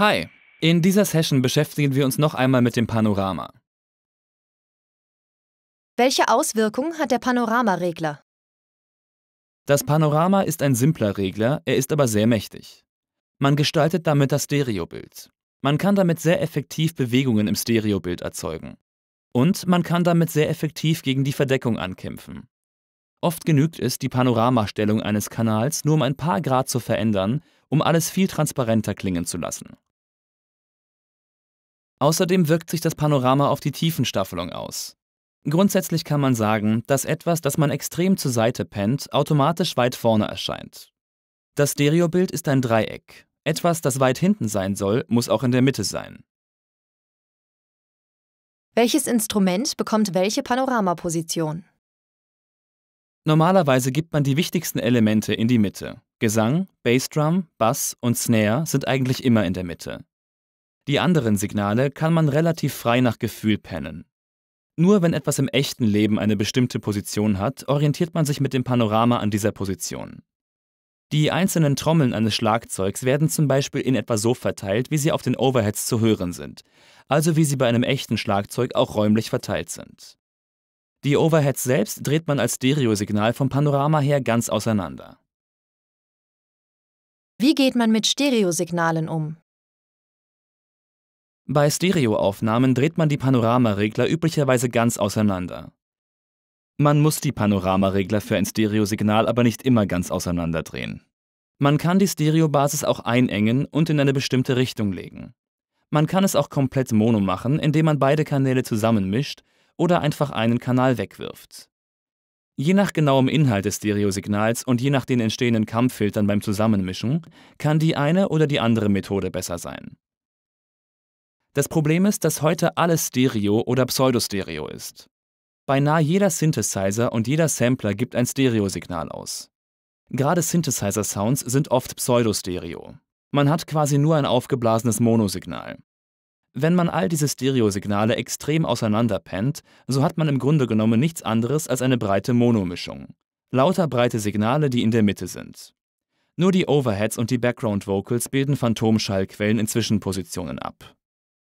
Hi, in dieser Session beschäftigen wir uns noch einmal mit dem Panorama. Welche Auswirkungen hat der Panoramaregler? Das Panorama ist ein simpler Regler, er ist aber sehr mächtig. Man gestaltet damit das Stereobild. Man kann damit sehr effektiv Bewegungen im Stereobild erzeugen. Und man kann damit sehr effektiv gegen die Verdeckung ankämpfen. Oft genügt es, die Panoramastellung eines Kanals nur um ein paar Grad zu verändern, um alles viel transparenter klingen zu lassen. Außerdem wirkt sich das Panorama auf die Tiefenstaffelung aus. Grundsätzlich kann man sagen, dass etwas, das man extrem zur Seite pennt, automatisch weit vorne erscheint. Das Stereobild ist ein Dreieck. Etwas, das weit hinten sein soll, muss auch in der Mitte sein. Welches Instrument bekommt welche Panoramaposition? Normalerweise gibt man die wichtigsten Elemente in die Mitte. Gesang, Bassdrum, Bass und Snare sind eigentlich immer in der Mitte. Die anderen Signale kann man relativ frei nach Gefühl pennen. Nur wenn etwas im echten Leben eine bestimmte Position hat, orientiert man sich mit dem Panorama an dieser Position. Die einzelnen Trommeln eines Schlagzeugs werden zum Beispiel in etwa so verteilt, wie sie auf den Overheads zu hören sind, also wie sie bei einem echten Schlagzeug auch räumlich verteilt sind. Die Overheads selbst dreht man als Stereosignal vom Panorama her ganz auseinander. Wie geht man mit Stereosignalen um? Bei Stereoaufnahmen dreht man die Panoramaregler üblicherweise ganz auseinander. Man muss die Panoramaregler für ein Stereosignal aber nicht immer ganz auseinander drehen. Man kann die Stereobasis auch einengen und in eine bestimmte Richtung legen. Man kann es auch komplett mono machen, indem man beide Kanäle zusammenmischt oder einfach einen Kanal wegwirft. Je nach genauem Inhalt des Stereosignals und je nach den entstehenden Kampffiltern beim Zusammenmischen kann die eine oder die andere Methode besser sein. Das Problem ist, dass heute alles Stereo oder Pseudostereo ist. Beinahe jeder Synthesizer und jeder Sampler gibt ein Stereosignal aus. Gerade Synthesizer-Sounds sind oft Pseudostereo. Man hat quasi nur ein aufgeblasenes Monosignal. Wenn man all diese Stereosignale extrem auseinanderpennt, so hat man im Grunde genommen nichts anderes als eine breite Monomischung. Lauter breite Signale, die in der Mitte sind. Nur die Overheads und die Background Vocals bilden Phantomschallquellen in Zwischenpositionen ab.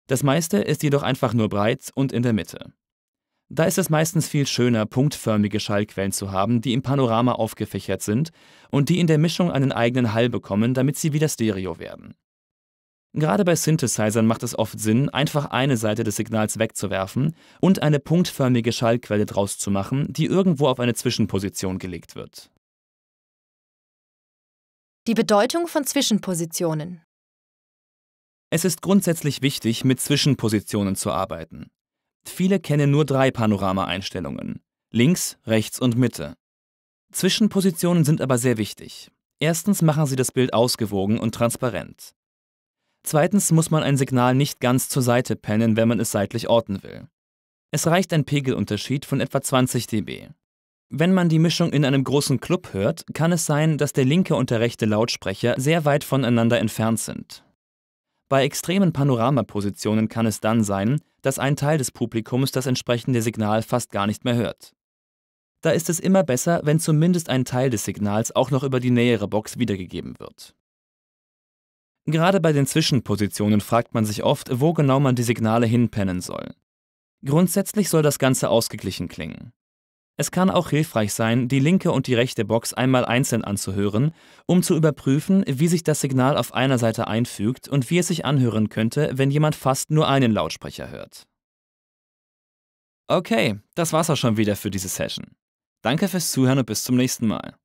Das meiste ist jedoch einfach nur breit und in der Mitte. Da ist es meistens viel schöner, punktförmige Schallquellen zu haben, die im Panorama aufgefächert sind und die in der Mischung einen eigenen Hall bekommen, damit sie wieder Stereo werden. Gerade bei Synthesizern macht es oft Sinn, einfach eine Seite des Signals wegzuwerfen und eine punktförmige Schallquelle draus zu machen, die irgendwo auf eine Zwischenposition gelegt wird. Die Bedeutung von Zwischenpositionen es ist grundsätzlich wichtig, mit Zwischenpositionen zu arbeiten. Viele kennen nur drei Panoramaeinstellungen: links, rechts und Mitte. Zwischenpositionen sind aber sehr wichtig. Erstens machen sie das Bild ausgewogen und transparent. Zweitens muss man ein Signal nicht ganz zur Seite pennen, wenn man es seitlich orten will. Es reicht ein Pegelunterschied von etwa 20 dB. Wenn man die Mischung in einem großen Club hört, kann es sein, dass der linke und der rechte Lautsprecher sehr weit voneinander entfernt sind. Bei extremen Panoramapositionen kann es dann sein, dass ein Teil des Publikums das entsprechende Signal fast gar nicht mehr hört. Da ist es immer besser, wenn zumindest ein Teil des Signals auch noch über die nähere Box wiedergegeben wird. Gerade bei den Zwischenpositionen fragt man sich oft, wo genau man die Signale hinpennen soll. Grundsätzlich soll das Ganze ausgeglichen klingen. Es kann auch hilfreich sein, die linke und die rechte Box einmal einzeln anzuhören, um zu überprüfen, wie sich das Signal auf einer Seite einfügt und wie es sich anhören könnte, wenn jemand fast nur einen Lautsprecher hört. Okay, das war's auch schon wieder für diese Session. Danke fürs Zuhören und bis zum nächsten Mal.